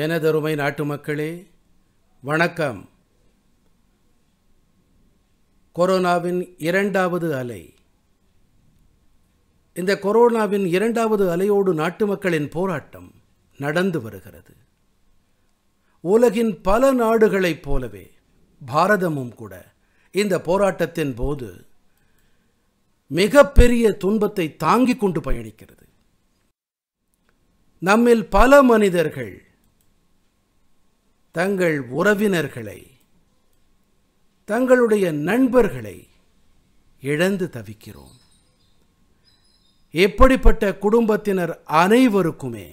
எனதருமை நாட்டு மக்களே வணக்கம் கொரோனாவின் இரண்டாவது அலை இந்த கொரோனாவின் இரண்டாவது அலையோடு நாட்டு மக்களின் போராட்டம் நடந்து வருகிறது உலகின் பல நாடுகளைப் போலவே பாரதமும் கூட இந்த போராட்டத்தின் போது மிகப்பெரிய துன்பத்தை தாங்கிக் கொண்டு பயணிக்கிறது நம்மில் பல மனிதர்கள் தங்கள் உறவினர்களை தங்களுடைய நண்பர்களை இழந்து தவிக்கிறோம் எப்படிப்பட்ட குடும்பத்தினர் அனைவருக்குமே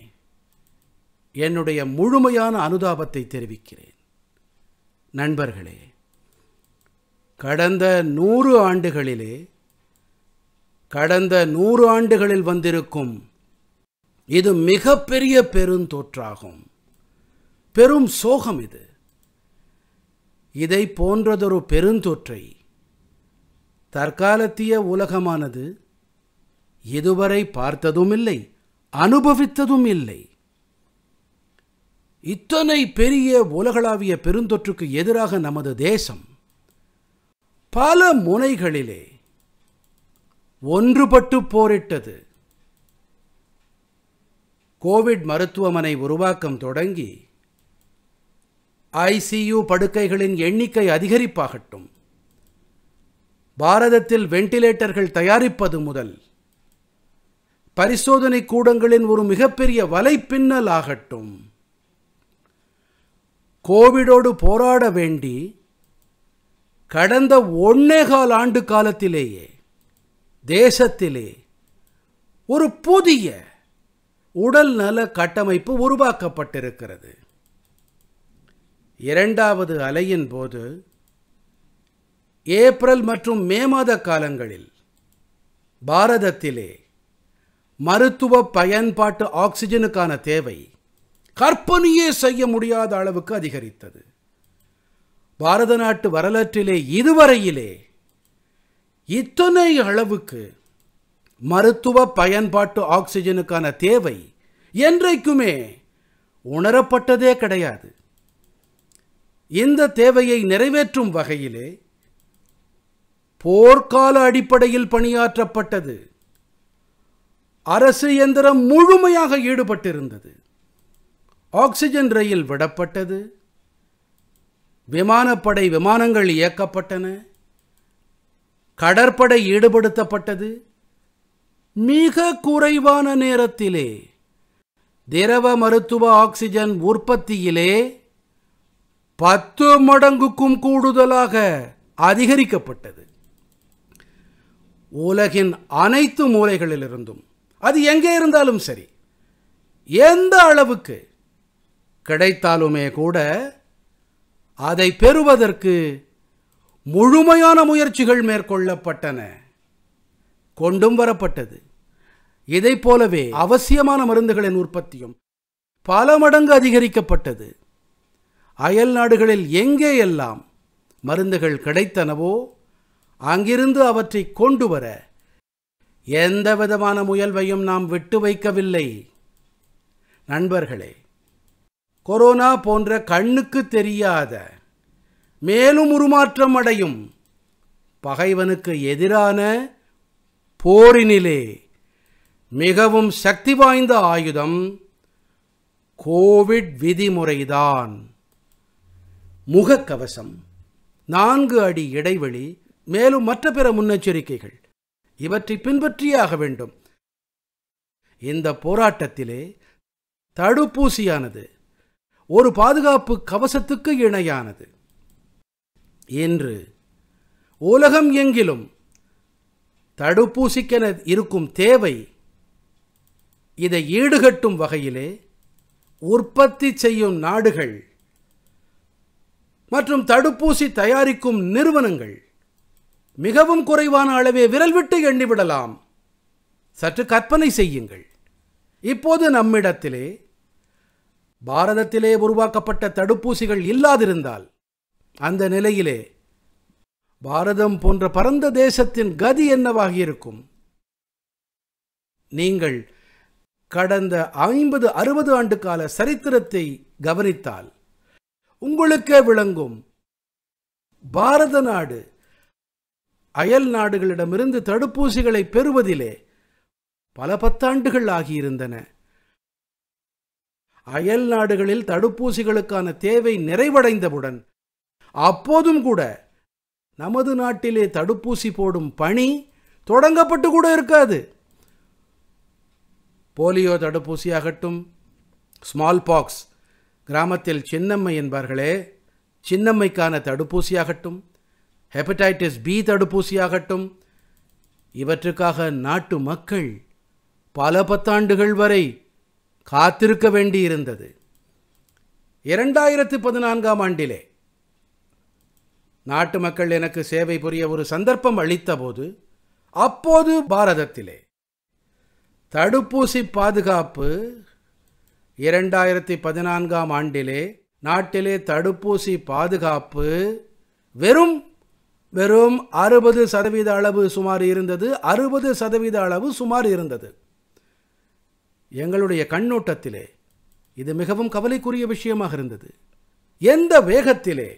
என்னுடைய முழுமையான அனுதாபத்தை தெரிவிக்கிறேன் நண்பர்களே கடந்த நூறு ஆண்டுகளிலே கடந்த நூறு ஆண்டுகளில் வந்திருக்கும் இது மிகப்பெரிய பெருந்தோற்றாகும் பெரும் சோகம் இது இதை போன்றதொரு பெருந்தொற்றை தற்காலத்திய உலகமானது இதுவரை பார்த்ததும் இல்லை அனுபவித்ததும் இல்லை இத்தனை பெரிய உலகளாவிய பெருந்தொற்றுக்கு எதிராக நமது தேசம் பல முனைகளிலே ஒன்றுபட்டு போரிட்டது கோவிட் மருத்துவமனை உருவாக்கம் தொடங்கி ஐசியு படுக்கைகளின் எண்ணிக்கை அதிகரிப்பாகட்டும் பாரதத்தில் வெண்டிலேட்டர்கள் தயாரிப்பது முதல் பரிசோதனை கூடங்களின் ஒரு மிகப்பெரிய வலைப்பின்னல் ஆகட்டும் கோவிடோடு போராட வேண்டி கடந்த ஒன்னேகால் ஆண்டு காலத்திலேயே தேசத்திலே ஒரு புதிய உடல் நல கட்டமைப்பு உருவாக்கப்பட்டிருக்கிறது இரண்டாவது அலையின் போது ஏப்ரல் மற்றும் மே மாத காலங்களில் பாரதத்திலே மருத்துவ பயன்பாட்டு ஆக்சிஜனுக்கான தேவை கற்பனையே செய்ய முடியாத அளவுக்கு அதிகரித்தது பாரத நாட்டு வரலாற்றிலே இதுவரையிலே இத்தனை அளவுக்கு மருத்துவ பயன்பாட்டு ஆக்சிஜனுக்கான தேவை என்றைக்குமே உணரப்பட்டதே கிடையாது இந்த தேவையை நிறைவேற்றும் வகையிலே போர்க்கால அடிப்படையில் பணியாற்றப்பட்டது அரசு இயந்திரம் முழுமையாக ஈடுபட்டிருந்தது ஆக்சிஜன் ரயில் விடப்பட்டது விமானப்படை விமானங்கள் இயக்கப்பட்டன கடற்படை ஈடுபடுத்தப்பட்டது மிக குறைவான நேரத்திலே திரவ மருத்துவ ஆக்சிஜன் உற்பத்தியிலே பத்து மடங்குக்கும் கூடுதலாக அதிகரிக்கப்பட்டது உலகின் அனைத்து மூலைகளிலிருந்தும் அது எங்கே இருந்தாலும் சரி எந்த அளவுக்கு கிடைத்தாலுமே கூட அதை பெறுவதற்கு முழுமையான முயற்சிகள் மேற்கொள்ளப்பட்டன கொண்டும் வரப்பட்டது இதைப் போலவே அவசியமான மருந்துகளின் உற்பத்தியும் பல மடங்கு அதிகரிக்கப்பட்டது அயல் நாடுகளில் எங்கே எல்லாம் மருந்துகள் கிடைத்தனவோ அங்கிருந்து அவற்றை கொண்டு வர எந்த விதமான முயல்வையும் நாம் விட்டு வைக்கவில்லை நண்பர்களே கொரோனா போன்ற கண்ணுக்கு தெரியாத மேலும் உருமாற்றம் அடையும் பகைவனுக்கு எதிரான போரினிலே மிகவும் சக்தி வாய்ந்த ஆயுதம் கோவிட் விதிமுறைதான் முகக்கவசம் நான்கு அடி இடைவெளி மேலும் மற்ற பிற முன்னெச்சரிக்கைகள் இவற்றை பின்பற்றியாக வேண்டும் இந்த போராட்டத்திலே தடுப்பூசியானது ஒரு பாதுகாப்பு கவசத்துக்கு இணையானது இன்று உலகம் எங்கிலும் தடுப்பூசிக்கென இருக்கும் தேவை இதை ஈடுகட்டும் வகையிலே உற்பத்தி செய்யும் நாடுகள் மற்றும் தடுப்பூசி தயாரிக்கும் நிறுவனங்கள் மிகவும் குறைவான அளவே விரல் விட்டு எண்ணிவிடலாம் சற்று கற்பனை செய்யுங்கள் இப்போது நம்மிடத்திலே பாரதத்திலே உருவாக்கப்பட்ட தடுப்பூசிகள் இல்லாதிருந்தால் அந்த நிலையிலே பாரதம் போன்ற பரந்த தேசத்தின் கதி இருக்கும் நீங்கள் கடந்த ஐம்பது அறுபது ஆண்டு கால சரித்திரத்தை கவனித்தால் உங்களுக்கே விளங்கும் பாரத நாடு அயல் நாடுகளிடமிருந்து தடுப்பூசிகளை பெறுவதிலே பல பத்தாண்டுகள் ஆகியிருந்தன அயல் நாடுகளில் தடுப்பூசிகளுக்கான தேவை நிறைவடைந்தவுடன் அப்போதும் கூட நமது நாட்டிலே தடுப்பூசி போடும் பணி தொடங்கப்பட்டு கூட இருக்காது போலியோ தடுப்பூசியாகட்டும் ஸ்மால் பாக்ஸ் கிராமத்தில் சின்னம்மை என்பார்களே சின்னம்மைக்கான தடுப்பூசியாகட்டும் ஹெப்படைட்டிஸ் பி தடுப்பூசியாகட்டும் இவற்றுக்காக நாட்டு மக்கள் பல பத்தாண்டுகள் வரை காத்திருக்க வேண்டியிருந்தது இரண்டாயிரத்து பதினான்காம் ஆண்டிலே நாட்டு மக்கள் எனக்கு சேவை புரிய ஒரு சந்தர்ப்பம் அளித்தபோது அப்போது பாரதத்திலே தடுப்பூசி பாதுகாப்பு இரண்டாயிரத்தி பதினான்காம் ஆண்டிலே நாட்டிலே தடுப்பூசி பாதுகாப்பு வெறும் வெறும் அறுபது சதவீத அளவு சுமார் இருந்தது அறுபது சதவீத அளவு சுமார் இருந்தது எங்களுடைய கண்ணோட்டத்திலே இது மிகவும் கவலைக்குரிய விஷயமாக இருந்தது எந்த வேகத்திலே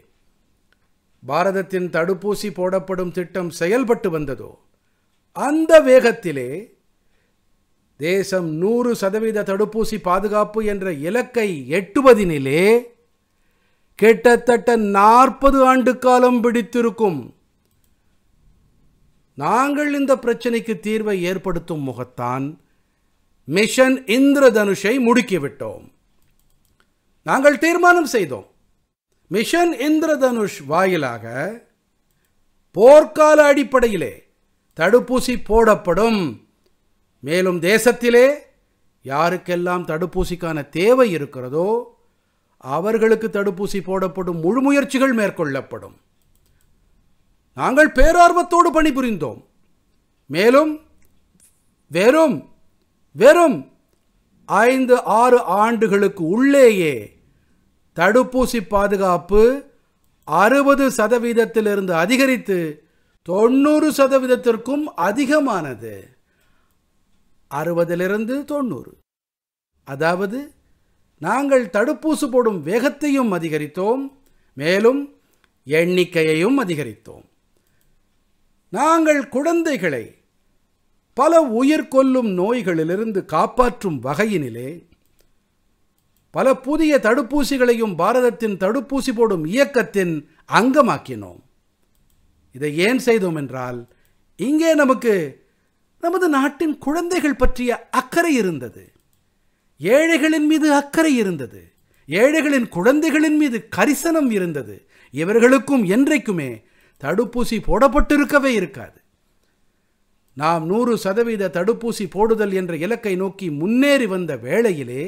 பாரதத்தின் தடுப்பூசி போடப்படும் திட்டம் செயல்பட்டு வந்ததோ அந்த வேகத்திலே தேசம் நூறு சதவீத தடுப்பூசி பாதுகாப்பு என்ற இலக்கை எட்டுவதினிலே கிட்டத்தட்ட நாற்பது ஆண்டு காலம் பிடித்திருக்கும் நாங்கள் இந்த பிரச்சனைக்கு தீர்வை ஏற்படுத்தும் முகத்தான் மிஷன் இந்திரதனுஷை முடுக்கிவிட்டோம் நாங்கள் தீர்மானம் செய்தோம் மிஷன் இந்திரதனுஷ் வாயிலாக போர்க்கால அடிப்படையிலே தடுப்பூசி போடப்படும் மேலும் தேசத்திலே யாருக்கெல்லாம் தடுப்பூசிக்கான தேவை இருக்கிறதோ அவர்களுக்கு தடுப்பூசி போடப்படும் முழு முயற்சிகள் மேற்கொள்ளப்படும் நாங்கள் பேரார்வத்தோடு பணிபுரிந்தோம் மேலும் வெறும் வெறும் ஐந்து ஆறு ஆண்டுகளுக்கு உள்ளேயே தடுப்பூசி பாதுகாப்பு அறுபது சதவீதத்திலிருந்து அதிகரித்து தொண்ணூறு சதவீதத்திற்கும் அதிகமானது அறுபதிலிருந்து தொண்ணூறு அதாவது நாங்கள் தடுப்பூசு போடும் வேகத்தையும் அதிகரித்தோம் மேலும் எண்ணிக்கையையும் அதிகரித்தோம் நாங்கள் குழந்தைகளை பல உயிர் கொல்லும் நோய்களிலிருந்து காப்பாற்றும் வகையினிலே பல புதிய தடுப்பூசிகளையும் பாரதத்தின் தடுப்பூசி போடும் இயக்கத்தின் அங்கமாக்கினோம் இதை ஏன் செய்தோம் என்றால் இங்கே நமக்கு நமது நாட்டின் குழந்தைகள் பற்றிய அக்கறை இருந்தது ஏழைகளின் மீது அக்கறை இருந்தது ஏழைகளின் குழந்தைகளின் மீது கரிசனம் இருந்தது இவர்களுக்கும் என்றைக்குமே தடுப்பூசி போடப்பட்டிருக்கவே இருக்காது நாம் நூறு சதவீத தடுப்பூசி போடுதல் என்ற இலக்கை நோக்கி முன்னேறி வந்த வேளையிலே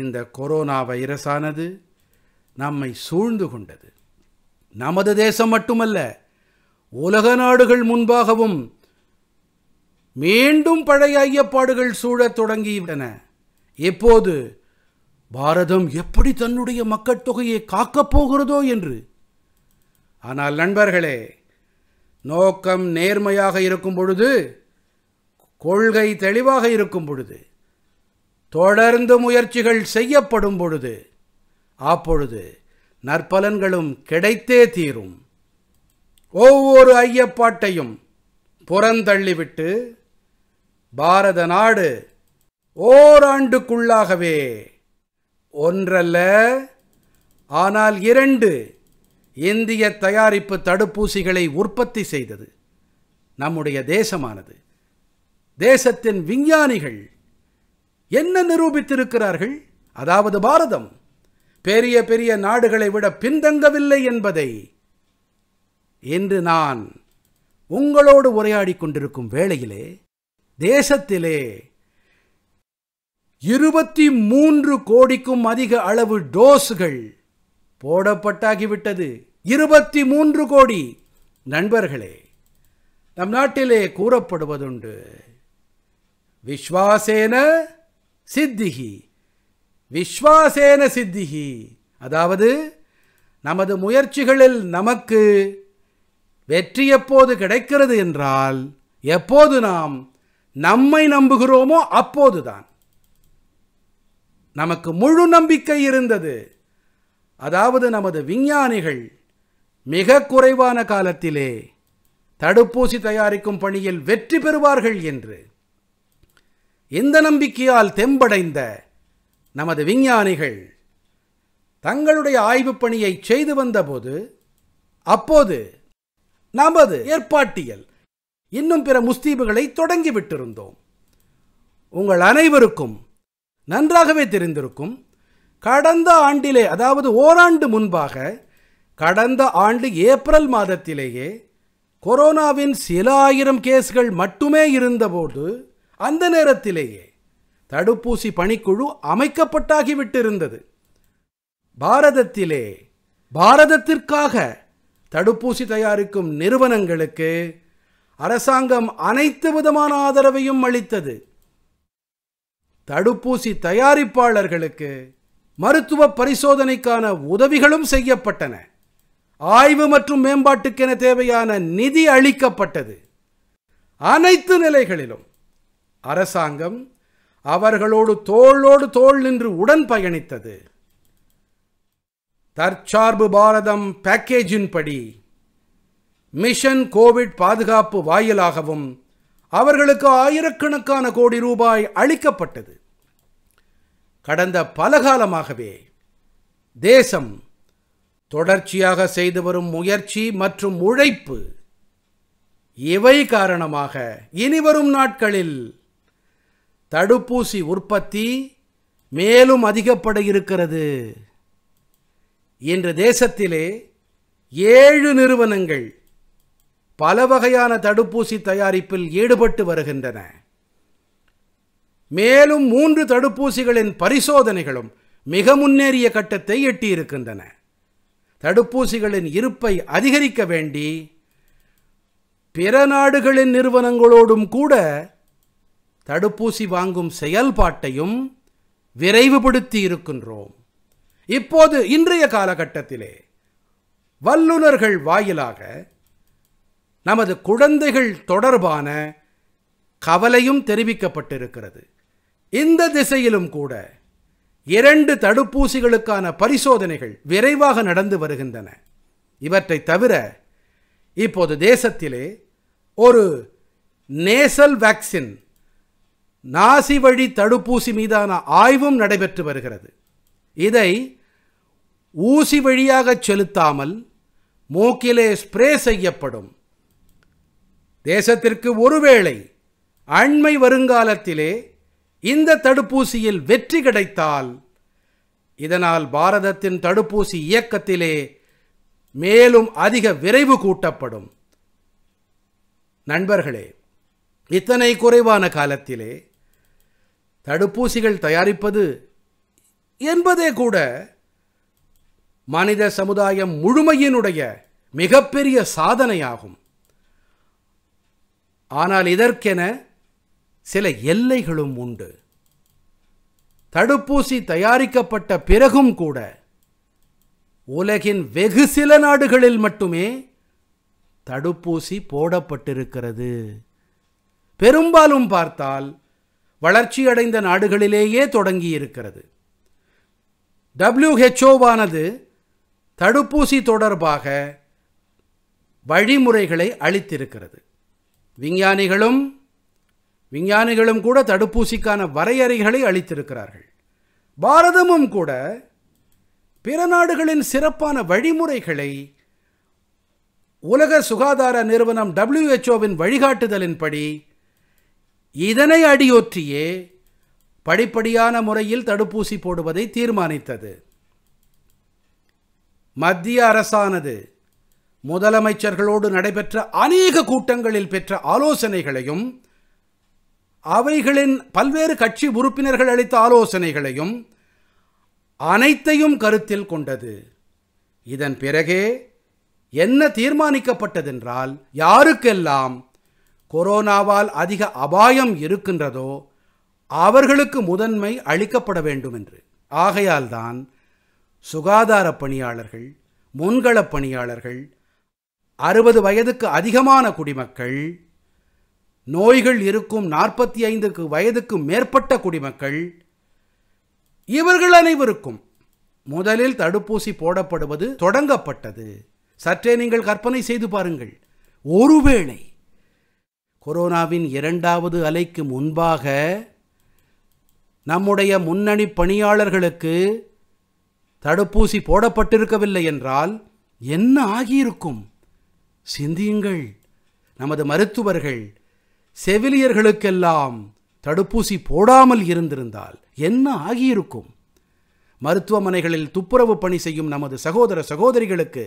இந்த கொரோனா வைரஸானது நம்மை சூழ்ந்து கொண்டது நமது தேசம் மட்டுமல்ல உலக நாடுகள் முன்பாகவும் மீண்டும் பழைய ஐயப்பாடுகள் சூழத் தொடங்கிவிட்டன எப்போது பாரதம் எப்படி தன்னுடைய மக்கட்தொகையை காக்கப் போகிறதோ என்று ஆனால் நண்பர்களே நோக்கம் நேர்மையாக இருக்கும் பொழுது கொள்கை தெளிவாக இருக்கும் பொழுது தொடர்ந்து முயற்சிகள் செய்யப்படும் பொழுது அப்பொழுது நற்பலன்களும் கிடைத்தே தீரும் ஒவ்வொரு ஐயப்பாட்டையும் புறந்தள்ளிவிட்டு பாரத நாடு ஓராண்டுக்குள்ளாகவே ஒன்றல்ல ஆனால் இரண்டு இந்திய தயாரிப்பு தடுப்பூசிகளை உற்பத்தி செய்தது நம்முடைய தேசமானது தேசத்தின் விஞ்ஞானிகள் என்ன நிரூபித்திருக்கிறார்கள் அதாவது பாரதம் பெரிய பெரிய நாடுகளை விட பின்தங்கவில்லை என்பதை இன்று நான் உங்களோடு உரையாடி கொண்டிருக்கும் வேளையிலே தேசத்திலே இருபத்தி மூன்று கோடிக்கும் அதிக அளவு டோஸ்கள் போடப்பட்டாகிவிட்டது இருபத்தி மூன்று கோடி நண்பர்களே நம் நாட்டிலே கூறப்படுவதுண்டு விஸ்வாசேன சித்திகி விஸ்வாசேன சித்திகி அதாவது நமது முயற்சிகளில் நமக்கு வெற்றி எப்போது கிடைக்கிறது என்றால் எப்போது நாம் நம்மை நம்புகிறோமோ அப்போதுதான் நமக்கு முழு நம்பிக்கை இருந்தது அதாவது நமது விஞ்ஞானிகள் மிக குறைவான காலத்திலே தடுப்பூசி தயாரிக்கும் பணியில் வெற்றி பெறுவார்கள் என்று இந்த நம்பிக்கையால் தெம்படைந்த நமது விஞ்ஞானிகள் தங்களுடைய ஆய்வுப் பணியை செய்து வந்தபோது அப்போது நமது ஏற்பாட்டியல் இன்னும் பிற முஸ்தீபுகளை தொடங்கிவிட்டிருந்தோம் உங்கள் அனைவருக்கும் நன்றாகவே தெரிந்திருக்கும் கடந்த ஆண்டிலே அதாவது ஓராண்டு முன்பாக கடந்த ஆண்டு ஏப்ரல் மாதத்திலேயே கொரோனாவின் சில ஆயிரம் கேஸ்கள் மட்டுமே இருந்தபோது அந்த நேரத்திலேயே தடுப்பூசி பணிக்குழு அமைக்கப்பட்டாகிவிட்டிருந்தது பாரதத்திலே பாரதத்திற்காக தடுப்பூசி தயாரிக்கும் நிறுவனங்களுக்கு அரசாங்கம் அனைத்து விதமான ஆதரவையும் அளித்தது தடுப்பூசி தயாரிப்பாளர்களுக்கு மருத்துவ பரிசோதனைக்கான உதவிகளும் செய்யப்பட்டன ஆய்வு மற்றும் மேம்பாட்டுக்கென தேவையான நிதி அளிக்கப்பட்டது அனைத்து நிலைகளிலும் அரசாங்கம் அவர்களோடு தோளோடு தோள் நின்று உடன் பயணித்தது தற்சார்பு பாரதம் பேக்கேஜின் படி மிஷன் கோவிட் பாதுகாப்பு வாயிலாகவும் அவர்களுக்கு ஆயிரக்கணக்கான கோடி ரூபாய் அளிக்கப்பட்டது கடந்த பல காலமாகவே தேசம் தொடர்ச்சியாக செய்து வரும் முயற்சி மற்றும் உழைப்பு இவை காரணமாக இனிவரும் நாட்களில் தடுப்பூசி உற்பத்தி மேலும் அதிகப்பட இருக்கிறது இன்று தேசத்திலே ஏழு நிறுவனங்கள் பல வகையான தடுப்பூசி தயாரிப்பில் ஈடுபட்டு வருகின்றன மேலும் மூன்று தடுப்பூசிகளின் பரிசோதனைகளும் மிக முன்னேறிய கட்டத்தை எட்டியிருக்கின்றன தடுப்பூசிகளின் இருப்பை அதிகரிக்க வேண்டி பிற நாடுகளின் நிறுவனங்களோடும் கூட தடுப்பூசி வாங்கும் செயல்பாட்டையும் விரைவுபடுத்தி இருக்கின்றோம் இப்போது இன்றைய காலகட்டத்திலே வல்லுநர்கள் வாயிலாக நமது குழந்தைகள் தொடர்பான கவலையும் தெரிவிக்கப்பட்டிருக்கிறது இந்த திசையிலும் கூட இரண்டு தடுப்பூசிகளுக்கான பரிசோதனைகள் விரைவாக நடந்து வருகின்றன இவற்றை தவிர இப்போது தேசத்திலே ஒரு நேசல் வேக்சின் நாசி வழி தடுப்பூசி மீதான ஆய்வும் நடைபெற்று வருகிறது இதை ஊசி வழியாக செலுத்தாமல் மூக்கிலே ஸ்ப்ரே செய்யப்படும் தேசத்திற்கு ஒருவேளை அண்மை வருங்காலத்திலே இந்த தடுப்பூசியில் வெற்றி கிடைத்தால் இதனால் பாரதத்தின் தடுப்பூசி இயக்கத்திலே மேலும் அதிக விரைவு கூட்டப்படும் நண்பர்களே இத்தனை குறைவான காலத்திலே தடுப்பூசிகள் தயாரிப்பது என்பதே கூட மனித சமுதாயம் முழுமையினுடைய மிகப்பெரிய சாதனையாகும் ஆனால் இதற்கென சில எல்லைகளும் உண்டு தடுப்பூசி தயாரிக்கப்பட்ட பிறகும் கூட உலகின் வெகு சில நாடுகளில் மட்டுமே தடுப்பூசி போடப்பட்டிருக்கிறது பெரும்பாலும் பார்த்தால் வளர்ச்சியடைந்த நாடுகளிலேயே தொடங்கியிருக்கிறது டபிள்யூஹெச்ஓவானது தடுப்பூசி தொடர்பாக வழிமுறைகளை அளித்திருக்கிறது விஞ்ஞானிகளும் விஞ்ஞானிகளும் கூட தடுப்பூசிக்கான வரையறைகளை அளித்திருக்கிறார்கள் பாரதமும் கூட பிற நாடுகளின் சிறப்பான வழிமுறைகளை உலக சுகாதார நிறுவனம் டபிள்யூஹெச்ஓவின் வழிகாட்டுதலின்படி இதனை அடியொற்றியே படிப்படியான முறையில் தடுப்பூசி போடுவதை தீர்மானித்தது மத்திய அரசானது முதலமைச்சர்களோடு நடைபெற்ற அநேக கூட்டங்களில் பெற்ற ஆலோசனைகளையும் அவைகளின் பல்வேறு கட்சி உறுப்பினர்கள் அளித்த ஆலோசனைகளையும் அனைத்தையும் கருத்தில் கொண்டது இதன் பிறகே என்ன தீர்மானிக்கப்பட்டதென்றால் யாருக்கெல்லாம் கொரோனாவால் அதிக அபாயம் இருக்கின்றதோ அவர்களுக்கு முதன்மை அளிக்கப்பட வேண்டும் என்று ஆகையால்தான் சுகாதார பணியாளர்கள் முன்களப் பணியாளர்கள் அறுபது வயதுக்கு அதிகமான குடிமக்கள் நோய்கள் இருக்கும் நாற்பத்தி ஐந்துக்கு வயதுக்கு மேற்பட்ட குடிமக்கள் இவர்கள் அனைவருக்கும் முதலில் தடுப்பூசி போடப்படுவது தொடங்கப்பட்டது சற்றே நீங்கள் கற்பனை செய்து பாருங்கள் ஒருவேளை கொரோனாவின் இரண்டாவது அலைக்கு முன்பாக நம்முடைய முன்னணி பணியாளர்களுக்கு தடுப்பூசி போடப்பட்டிருக்கவில்லை என்றால் என்ன ஆகியிருக்கும் சிந்தியுங்கள் நமது மருத்துவர்கள் செவிலியர்களுக்கெல்லாம் தடுப்பூசி போடாமல் இருந்திருந்தால் என்ன ஆகியிருக்கும் மருத்துவமனைகளில் துப்புரவு பணி செய்யும் நமது சகோதர சகோதரிகளுக்கு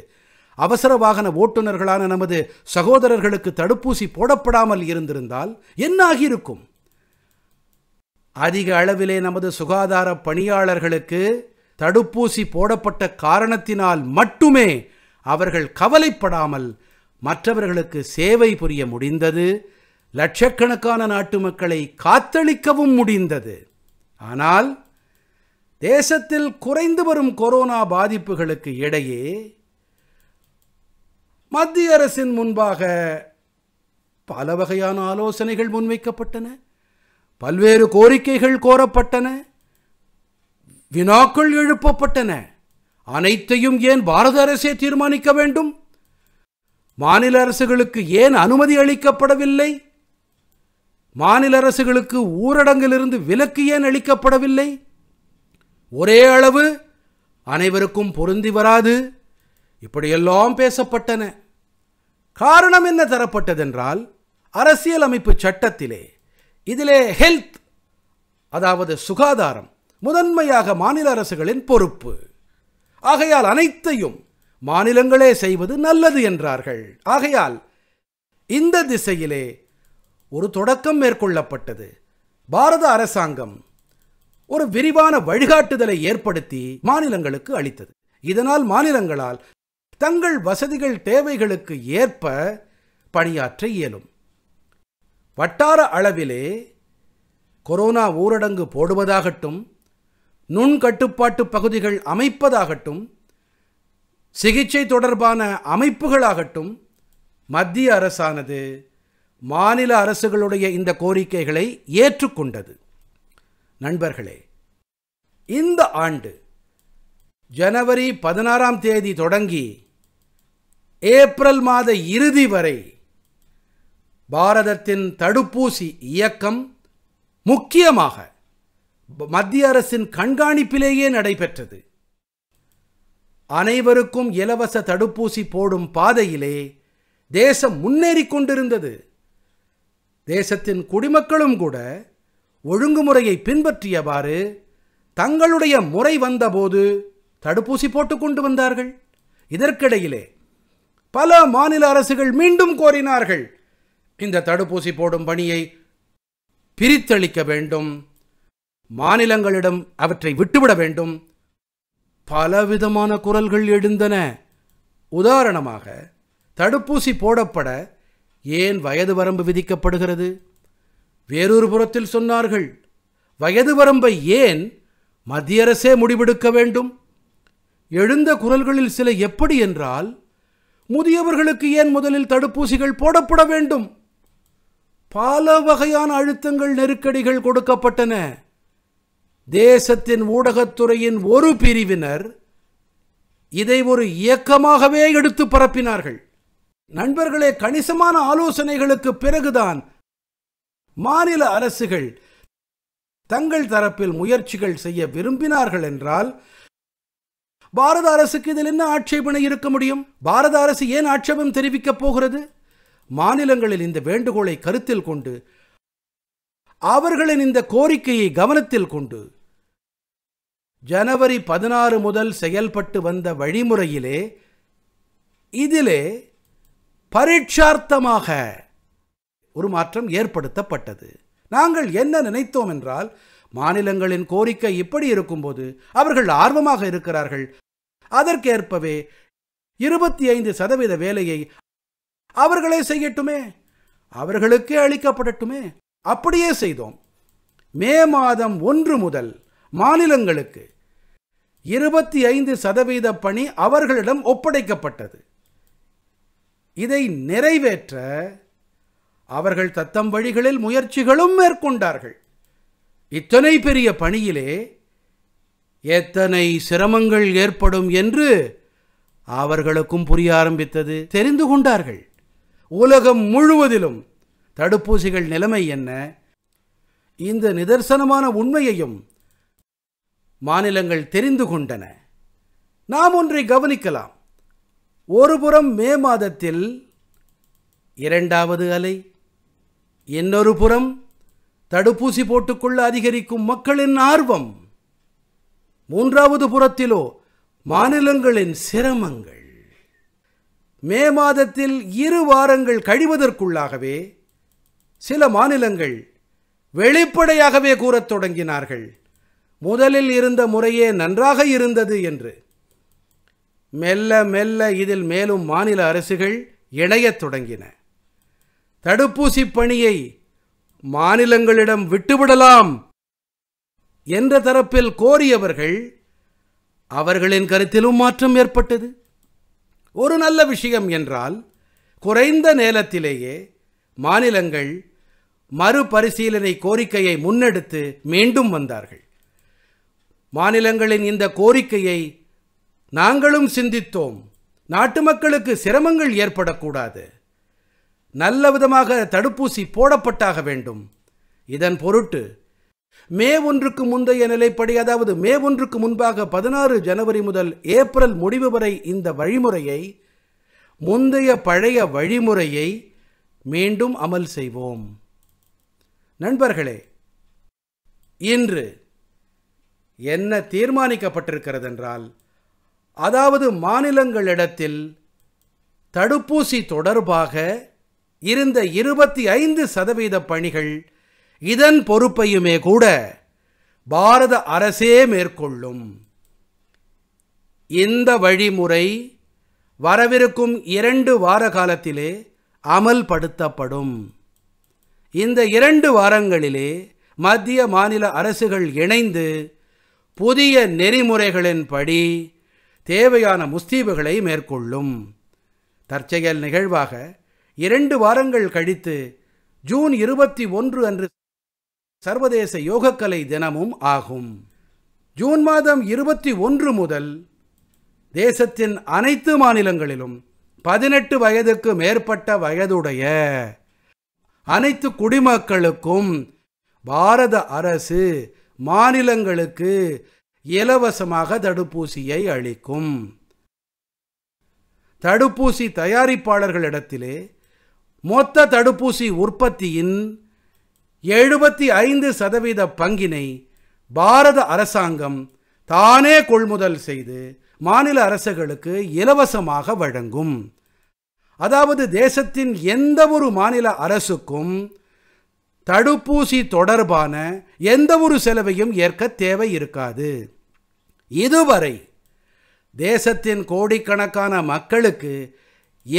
அவசர வாகன ஓட்டுநர்களான நமது சகோதரர்களுக்கு தடுப்பூசி போடப்படாமல் இருந்திருந்தால் என்ன ஆகியிருக்கும் அதிக அளவிலே நமது சுகாதார பணியாளர்களுக்கு தடுப்பூசி போடப்பட்ட காரணத்தினால் மட்டுமே அவர்கள் கவலைப்படாமல் மற்றவர்களுக்கு சேவை புரிய முடிந்தது லட்சக்கணக்கான நாட்டு மக்களை காத்தளிக்கவும் முடிந்தது ஆனால் தேசத்தில் குறைந்து வரும் கொரோனா பாதிப்புகளுக்கு இடையே மத்திய அரசின் முன்பாக பல வகையான ஆலோசனைகள் முன்வைக்கப்பட்டன பல்வேறு கோரிக்கைகள் கோரப்பட்டன வினாக்கள் எழுப்பப்பட்டன அனைத்தையும் ஏன் பாரத அரசே தீர்மானிக்க வேண்டும் மாநில அரசுகளுக்கு ஏன் அனுமதி அளிக்கப்படவில்லை மாநில அரசுகளுக்கு ஊரடங்கிலிருந்து விலக்கு ஏன் அளிக்கப்படவில்லை ஒரே அளவு அனைவருக்கும் பொருந்தி வராது இப்படியெல்லாம் பேசப்பட்டன காரணம் என்ன தரப்பட்டதென்றால் அரசியல் அமைப்பு சட்டத்திலே இதிலே ஹெல்த் அதாவது சுகாதாரம் முதன்மையாக மாநில அரசுகளின் பொறுப்பு ஆகையால் அனைத்தையும் மாநிலங்களே செய்வது நல்லது என்றார்கள் ஆகையால் இந்த திசையிலே ஒரு தொடக்கம் மேற்கொள்ளப்பட்டது பாரத அரசாங்கம் ஒரு விரிவான வழிகாட்டுதலை ஏற்படுத்தி மாநிலங்களுக்கு அளித்தது இதனால் மாநிலங்களால் தங்கள் வசதிகள் தேவைகளுக்கு ஏற்ப பணியாற்ற இயலும் வட்டார அளவிலே கொரோனா ஊரடங்கு போடுவதாகட்டும் நுண்கட்டுப்பாட்டு பகுதிகள் அமைப்பதாகட்டும் சிகிச்சை தொடர்பான அமைப்புகளாகட்டும் மத்திய அரசானது மாநில அரசுகளுடைய இந்த கோரிக்கைகளை ஏற்றுக்கொண்டது நண்பர்களே இந்த ஆண்டு ஜனவரி பதினாறாம் தேதி தொடங்கி ஏப்ரல் மாத இறுதி வரை பாரதத்தின் தடுப்பூசி இயக்கம் முக்கியமாக மத்திய அரசின் கண்காணிப்பிலேயே நடைபெற்றது அனைவருக்கும் இலவச தடுப்பூசி போடும் பாதையிலே தேசம் முன்னேறி கொண்டிருந்தது தேசத்தின் குடிமக்களும் கூட ஒழுங்குமுறையை பின்பற்றியவாறு தங்களுடைய முறை வந்தபோது தடுப்பூசி போட்டு கொண்டு வந்தார்கள் இதற்கிடையிலே பல மாநில அரசுகள் மீண்டும் கோரினார்கள் இந்த தடுப்பூசி போடும் பணியை பிரித்தளிக்க வேண்டும் மாநிலங்களிடம் அவற்றை விட்டுவிட வேண்டும் பலவிதமான குரல்கள் எழுந்தன உதாரணமாக தடுப்பூசி போடப்பட ஏன் வயது வரம்பு விதிக்கப்படுகிறது வேறொரு புறத்தில் சொன்னார்கள் வயது வரம்பை ஏன் மத்திய அரசே முடிவெடுக்க வேண்டும் எழுந்த குரல்களில் சில எப்படி என்றால் முதியவர்களுக்கு ஏன் முதலில் தடுப்பூசிகள் போடப்பட வேண்டும் பல வகையான அழுத்தங்கள் நெருக்கடிகள் கொடுக்கப்பட்டன தேசத்தின் ஊடகத்துறையின் ஒரு பிரிவினர் இதை ஒரு இயக்கமாகவே எடுத்து பரப்பினார்கள் நண்பர்களே கணிசமான ஆலோசனைகளுக்கு பிறகுதான் மாநில அரசுகள் தங்கள் தரப்பில் முயற்சிகள் செய்ய விரும்பினார்கள் என்றால் பாரத அரசுக்கு இதில் என்ன ஆட்சேபனை இருக்க முடியும் பாரத அரசு ஏன் ஆட்சேபம் தெரிவிக்கப் போகிறது மாநிலங்களில் இந்த வேண்டுகோளை கருத்தில் கொண்டு அவர்களின் இந்த கோரிக்கையை கவனத்தில் கொண்டு ஜனவரி பதினாறு முதல் செயல்பட்டு வந்த வழிமுறையிலே இதிலே பரீட்சார்த்தமாக ஒரு மாற்றம் ஏற்படுத்தப்பட்டது நாங்கள் என்ன நினைத்தோம் என்றால் மாநிலங்களின் கோரிக்கை இப்படி இருக்கும்போது அவர்கள் ஆர்வமாக இருக்கிறார்கள் அதற்கேற்பவே இருபத்தி ஐந்து சதவீத வேலையை அவர்களே செய்யட்டுமே அவர்களுக்கே அளிக்கப்படட்டுமே அப்படியே செய்தோம் மே மாதம் ஒன்று முதல் மாநிலங்களுக்கு இருபத்தி ஐந்து சதவீத பணி அவர்களிடம் ஒப்படைக்கப்பட்டது இதை நிறைவேற்ற அவர்கள் தத்தம் வழிகளில் முயற்சிகளும் மேற்கொண்டார்கள் இத்தனை பெரிய பணியிலே எத்தனை சிரமங்கள் ஏற்படும் என்று அவர்களுக்கும் புரிய ஆரம்பித்தது தெரிந்து கொண்டார்கள் உலகம் முழுவதிலும் தடுப்பூசிகள் நிலைமை என்ன இந்த நிதர்சனமான உண்மையையும் மாநிலங்கள் தெரிந்து கொண்டன நாம் ஒன்றை கவனிக்கலாம் ஒருபுறம் மே மாதத்தில் இரண்டாவது அலை இன்னொரு புறம் தடுப்பூசி போட்டுக்கொள்ள அதிகரிக்கும் மக்களின் ஆர்வம் மூன்றாவது புறத்திலோ மாநிலங்களின் சிரமங்கள் மே மாதத்தில் இரு வாரங்கள் கழிவதற்குள்ளாகவே சில மாநிலங்கள் வெளிப்படையாகவே கூறத் தொடங்கினார்கள் முதலில் இருந்த முறையே நன்றாக இருந்தது என்று மெல்ல மெல்ல இதில் மேலும் மாநில அரசுகள் இணையத் தொடங்கின தடுப்பூசி பணியை மாநிலங்களிடம் விட்டுவிடலாம் என்ற தரப்பில் கோரியவர்கள் அவர்களின் கருத்திலும் மாற்றம் ஏற்பட்டது ஒரு நல்ல விஷயம் என்றால் குறைந்த நேரத்திலேயே மாநிலங்கள் மறுபரிசீலனை கோரிக்கையை முன்னெடுத்து மீண்டும் வந்தார்கள் மாநிலங்களின் இந்த கோரிக்கையை நாங்களும் சிந்தித்தோம் நாட்டு மக்களுக்கு சிரமங்கள் ஏற்படக்கூடாது நல்ல விதமாக தடுப்பூசி போடப்பட்டாக வேண்டும் இதன் பொருட்டு மே ஒன்றுக்கு முந்தைய நிலைப்படி அதாவது மே ஒன்றுக்கு முன்பாக பதினாறு ஜனவரி முதல் ஏப்ரல் முடிவு வரை இந்த வழிமுறையை முந்தைய பழைய வழிமுறையை மீண்டும் அமல் செய்வோம் நண்பர்களே இன்று என்ன தீர்மானிக்கப்பட்டிருக்கிறது என்றால் அதாவது மாநிலங்களிடத்தில் தடுப்பூசி தொடர்பாக இருந்த இருபத்தி ஐந்து சதவீத பணிகள் இதன் பொறுப்பையுமே கூட பாரத அரசே மேற்கொள்ளும் இந்த வழிமுறை வரவிருக்கும் இரண்டு வார காலத்திலே அமல்படுத்தப்படும் இந்த இரண்டு வாரங்களிலே மத்திய மாநில அரசுகள் இணைந்து புதிய நெறிமுறைகளின்படி தேவையான முஸ்தீபுகளை மேற்கொள்ளும் தற்செயல் நிகழ்வாக இரண்டு வாரங்கள் கழித்து ஜூன் இருபத்தி ஒன்று அன்று சர்வதேச யோகக்கலை தினமும் ஆகும் ஜூன் மாதம் இருபத்தி ஒன்று முதல் தேசத்தின் அனைத்து மாநிலங்களிலும் பதினெட்டு வயதுக்கு மேற்பட்ட வயதுடைய அனைத்து குடிமக்களுக்கும் பாரத அரசு மாநிலங்களுக்கு இலவசமாக தடுப்பூசியை அளிக்கும் தடுப்பூசி தயாரிப்பாளர்களிடத்திலே மொத்த தடுப்பூசி உற்பத்தியின் எழுபத்தி ஐந்து சதவீத பங்கினை பாரத அரசாங்கம் தானே கொள்முதல் செய்து மாநில அரசுகளுக்கு இலவசமாக வழங்கும் அதாவது தேசத்தின் எந்த ஒரு மாநில அரசுக்கும் தடுப்பூசி தொடர்பான எந்த ஒரு செலவையும் ஏற்க தேவை இருக்காது இதுவரை தேசத்தின் கோடிக்கணக்கான மக்களுக்கு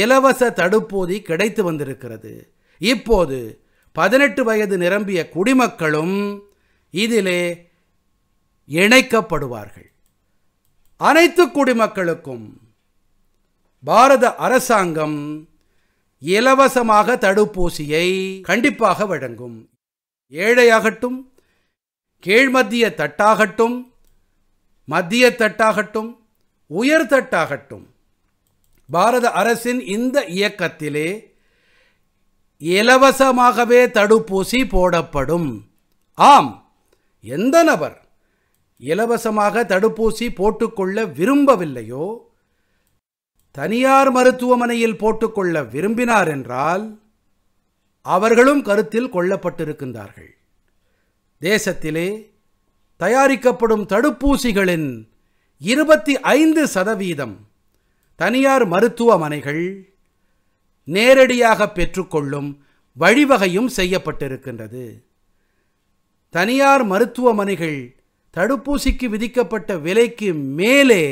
இலவச தடுப்பூதி கிடைத்து வந்திருக்கிறது இப்போது பதினெட்டு வயது நிரம்பிய குடிமக்களும் இதிலே இணைக்கப்படுவார்கள் அனைத்து குடிமக்களுக்கும் பாரத அரசாங்கம் இலவசமாக தடுப்பூசியை கண்டிப்பாக வழங்கும் ஏழையாகட்டும் கீழ்மத்திய தட்டாகட்டும் மத்திய தட்டாகட்டும் உயர்தட்டாகட்டும் பாரத அரசின் இந்த இயக்கத்திலே இலவசமாகவே தடுப்பூசி போடப்படும் ஆம் எந்த நபர் இலவசமாக தடுப்பூசி போட்டுக்கொள்ள விரும்பவில்லையோ தனியார் மருத்துவமனையில் போட்டுக்கொள்ள விரும்பினார் என்றால் அவர்களும் கருத்தில் கொள்ளப்பட்டிருக்கின்றார்கள் தேசத்திலே தயாரிக்கப்படும் தடுப்பூசிகளின் இருபத்தி ஐந்து சதவீதம் தனியார் மருத்துவமனைகள் நேரடியாக பெற்றுக்கொள்ளும் வழிவகையும் செய்யப்பட்டிருக்கின்றது தனியார் மருத்துவமனைகள் தடுப்பூசிக்கு விதிக்கப்பட்ட விலைக்கு மேலே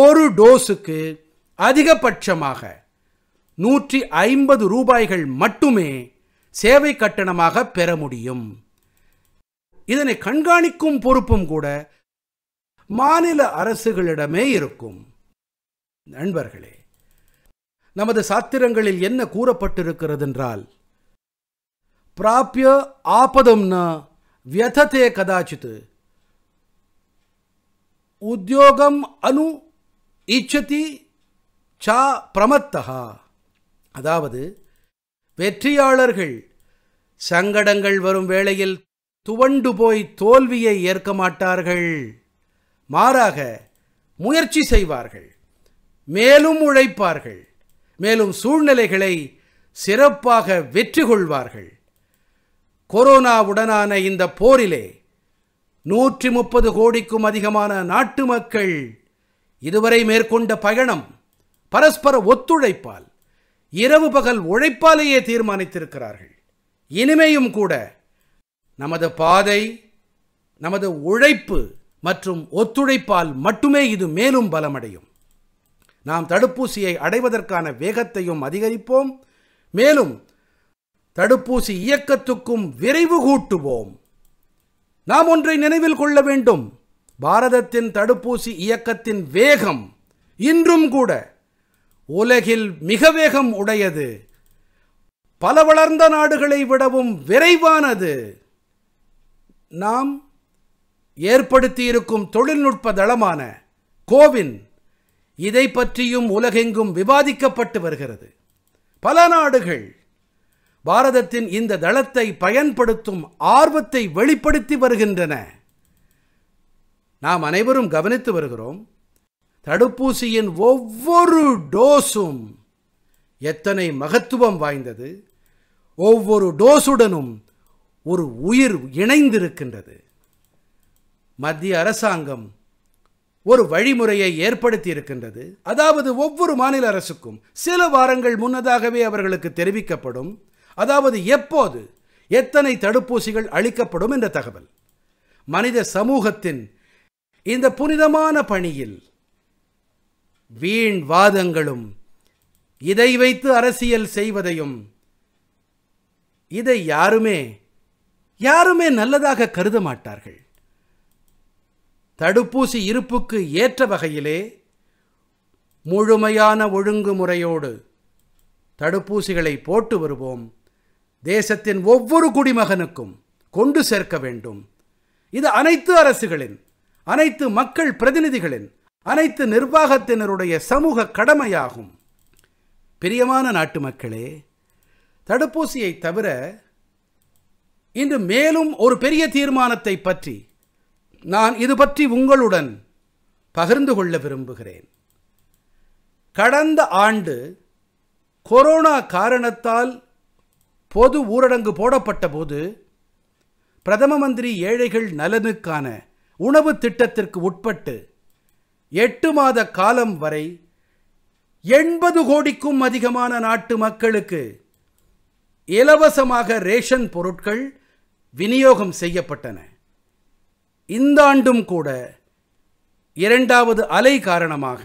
ஒரு டோஸுக்கு அதிகபட்சமாக நூற்றி ஐம்பது ரூபாய்கள் மட்டுமே சேவை கட்டணமாக பெற முடியும் இதனை கண்காணிக்கும் பொறுப்பும் கூட மாநில அரசுகளிடமே இருக்கும் நண்பர்களே நமது சாத்திரங்களில் என்ன கூறப்பட்டிருக்கிறது என்றால் பிராபிய ஆபதம்னா வியதத்தே கதாச்சித்து உத்தியோகம் அனு ஈச்சதி சா பிரமத்தகா அதாவது வெற்றியாளர்கள் சங்கடங்கள் வரும் வேளையில் துவண்டு போய் தோல்வியை ஏற்க மாட்டார்கள் மாறாக முயற்சி செய்வார்கள் மேலும் உழைப்பார்கள் மேலும் சூழ்நிலைகளை சிறப்பாக வெற்றி கொள்வார்கள் கொரோனாவுடனான இந்த போரிலே நூற்றி முப்பது கோடிக்கும் அதிகமான நாட்டு மக்கள் இதுவரை மேற்கொண்ட பயணம் பரஸ்பர ஒத்துழைப்பால் இரவு பகல் உழைப்பாலேயே தீர்மானித்திருக்கிறார்கள் இனிமேயும் கூட நமது பாதை நமது உழைப்பு மற்றும் ஒத்துழைப்பால் மட்டுமே இது மேலும் பலமடையும் நாம் தடுப்பூசியை அடைவதற்கான வேகத்தையும் அதிகரிப்போம் மேலும் தடுப்பூசி இயக்கத்துக்கும் விரைவு கூட்டுவோம் நாம் ஒன்றை நினைவில் கொள்ள வேண்டும் பாரதத்தின் தடுப்பூசி இயக்கத்தின் வேகம் இன்றும் கூட உலகில் மிக வேகம் உடையது பல வளர்ந்த நாடுகளை விடவும் விரைவானது நாம் ஏற்படுத்தியிருக்கும் தொழில்நுட்ப தளமான கோவின் இதை பற்றியும் உலகெங்கும் விவாதிக்கப்பட்டு வருகிறது பல நாடுகள் பாரதத்தின் இந்த தளத்தை பயன்படுத்தும் ஆர்வத்தை வெளிப்படுத்தி வருகின்றன நாம் அனைவரும் கவனித்து வருகிறோம் தடுப்பூசியின் ஒவ்வொரு டோஸும் எத்தனை மகத்துவம் வாய்ந்தது ஒவ்வொரு டோஸுடனும் ஒரு உயிர் இணைந்திருக்கின்றது மத்திய அரசாங்கம் ஒரு வழிமுறையை ஏற்படுத்தி இருக்கின்றது அதாவது ஒவ்வொரு மாநில அரசுக்கும் சில வாரங்கள் முன்னதாகவே அவர்களுக்கு தெரிவிக்கப்படும் அதாவது எப்போது எத்தனை தடுப்பூசிகள் அளிக்கப்படும் என்ற தகவல் மனித சமூகத்தின் இந்த புனிதமான பணியில் வீண் வாதங்களும் இதை வைத்து அரசியல் செய்வதையும் இதை யாருமே யாருமே நல்லதாக கருத மாட்டார்கள் தடுப்பூசி இருப்புக்கு ஏற்ற வகையிலே முழுமையான ஒழுங்குமுறையோடு தடுப்பூசிகளை போட்டு வருவோம் தேசத்தின் ஒவ்வொரு குடிமகனுக்கும் கொண்டு சேர்க்க வேண்டும் இது அனைத்து அரசுகளின் அனைத்து மக்கள் பிரதிநிதிகளின் அனைத்து நிர்வாகத்தினருடைய சமூக கடமையாகும் பிரியமான நாட்டு மக்களே தடுப்பூசியை தவிர இன்று மேலும் ஒரு பெரிய தீர்மானத்தை பற்றி நான் இது பற்றி உங்களுடன் பகிர்ந்து கொள்ள விரும்புகிறேன் கடந்த ஆண்டு கொரோனா காரணத்தால் பொது ஊரடங்கு போடப்பட்ட போது பிரதம மந்திரி ஏழைகள் நலனுக்கான உணவு திட்டத்திற்கு உட்பட்டு எட்டு மாத காலம் வரை எண்பது கோடிக்கும் அதிகமான நாட்டு மக்களுக்கு இலவசமாக ரேஷன் பொருட்கள் விநியோகம் செய்யப்பட்டன இந்த ஆண்டும் கூட இரண்டாவது அலை காரணமாக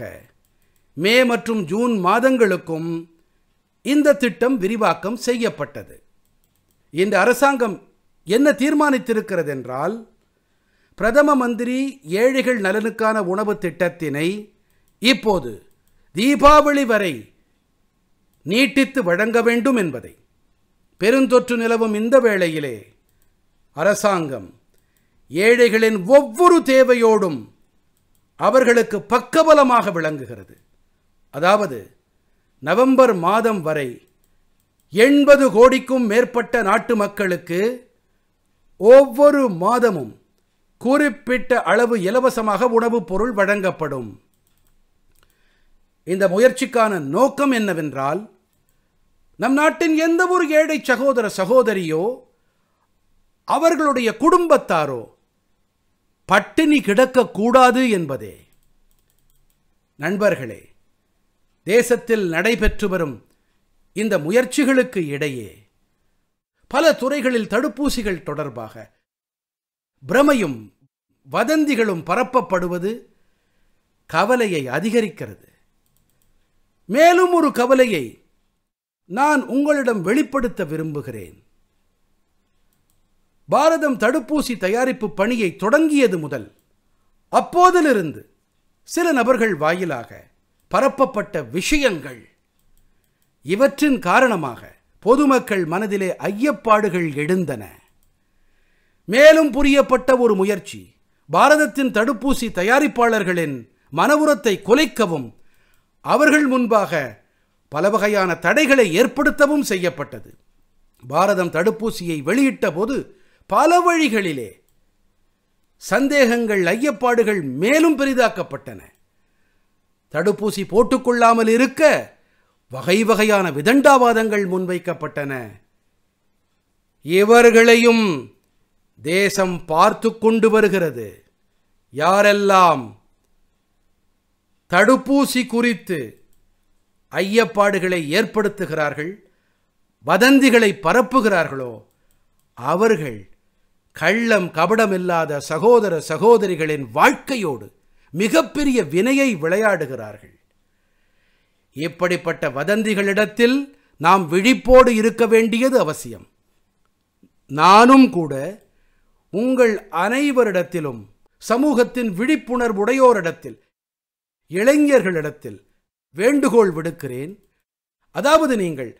மே மற்றும் ஜூன் மாதங்களுக்கும் இந்த திட்டம் விரிவாக்கம் செய்யப்பட்டது இந்த அரசாங்கம் என்ன தீர்மானித்திருக்கிறது என்றால் பிரதம மந்திரி ஏழைகள் நலனுக்கான உணவு திட்டத்தினை இப்போது தீபாவளி வரை நீட்டித்து வழங்க வேண்டும் என்பதை பெருந்தொற்று நிலவும் இந்த வேளையிலே அரசாங்கம் ஏழைகளின் ஒவ்வொரு தேவையோடும் அவர்களுக்கு பக்கபலமாக விளங்குகிறது அதாவது நவம்பர் மாதம் வரை எண்பது கோடிக்கும் மேற்பட்ட நாட்டு மக்களுக்கு ஒவ்வொரு மாதமும் குறிப்பிட்ட அளவு இலவசமாக உணவுப் பொருள் வழங்கப்படும் இந்த முயற்சிக்கான நோக்கம் என்னவென்றால் நம் நாட்டின் எந்த ஒரு ஏழை சகோதர சகோதரியோ அவர்களுடைய குடும்பத்தாரோ பட்டினி கிடக்கக்கூடாது என்பதே நண்பர்களே தேசத்தில் நடைபெற்று வரும் இந்த முயற்சிகளுக்கு இடையே பல துறைகளில் தடுப்பூசிகள் தொடர்பாக பிரமையும் வதந்திகளும் பரப்பப்படுவது கவலையை அதிகரிக்கிறது மேலும் ஒரு கவலையை நான் உங்களிடம் வெளிப்படுத்த விரும்புகிறேன் பாரதம் தடுப்பூசி தயாரிப்பு பணியை தொடங்கியது முதல் அப்போதிலிருந்து சில நபர்கள் வாயிலாக பரப்பப்பட்ட விஷயங்கள் இவற்றின் காரணமாக பொதுமக்கள் மனதிலே ஐயப்பாடுகள் எழுந்தன மேலும் புரியப்பட்ட ஒரு முயற்சி பாரதத்தின் தடுப்பூசி தயாரிப்பாளர்களின் மனவுரத்தை குலைக்கவும் அவர்கள் முன்பாக பல வகையான தடைகளை ஏற்படுத்தவும் செய்யப்பட்டது பாரதம் தடுப்பூசியை வெளியிட்ட போது பல வழிகளிலே சந்தேகங்கள் ஐயப்பாடுகள் மேலும் பெரிதாக்கப்பட்டன தடுப்பூசி போட்டுக்கொள்ளாமல் இருக்க வகை வகையான விதண்டாவாதங்கள் முன்வைக்கப்பட்டன இவர்களையும் தேசம் பார்த்து கொண்டு வருகிறது யாரெல்லாம் தடுப்பூசி குறித்து ஐயப்பாடுகளை ஏற்படுத்துகிறார்கள் வதந்திகளை பரப்புகிறார்களோ அவர்கள் கள்ளம் கபடமில்லாத சகோதர சகோதரிகளின் வாழ்க்கையோடு மிகப்பெரிய வினையை விளையாடுகிறார்கள் இப்படிப்பட்ட வதந்திகளிடத்தில் நாம் விழிப்போடு இருக்க வேண்டியது அவசியம் நானும் கூட உங்கள் அனைவரிடத்திலும் சமூகத்தின் விழிப்புணர்வுடையோரிடத்தில் இளைஞர்களிடத்தில் வேண்டுகோள் விடுக்கிறேன் அதாவது நீங்கள்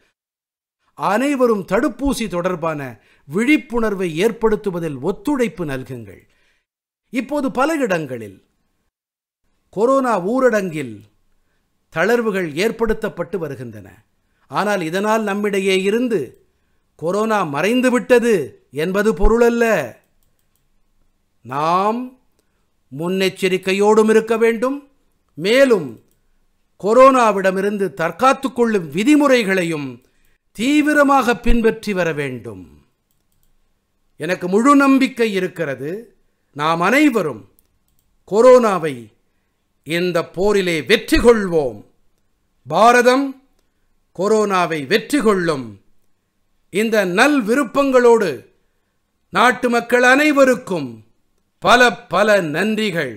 அனைவரும் தடுப்பூசி தொடர்பான விழிப்புணர்வை ஏற்படுத்துவதில் ஒத்துழைப்பு நல்குங்கள் இப்போது பல இடங்களில் கொரோனா ஊரடங்கில் தளர்வுகள் ஏற்படுத்தப்பட்டு வருகின்றன ஆனால் இதனால் நம்மிடையே இருந்து கொரோனா மறைந்துவிட்டது என்பது பொருளல்ல நாம் முன்னெச்சரிக்கையோடும் இருக்க வேண்டும் மேலும் கொரோனாவிடமிருந்து தற்காத்து கொள்ளும் விதிமுறைகளையும் தீவிரமாக பின்பற்றி வர வேண்டும் எனக்கு முழு நம்பிக்கை இருக்கிறது நாம் அனைவரும் கொரோனாவை இந்த போரிலே வெற்றி கொள்வோம் பாரதம் கொரோனாவை வெற்றி கொள்ளும் இந்த நல் விருப்பங்களோடு நாட்டு மக்கள் அனைவருக்கும் பல பல நன்றிகள்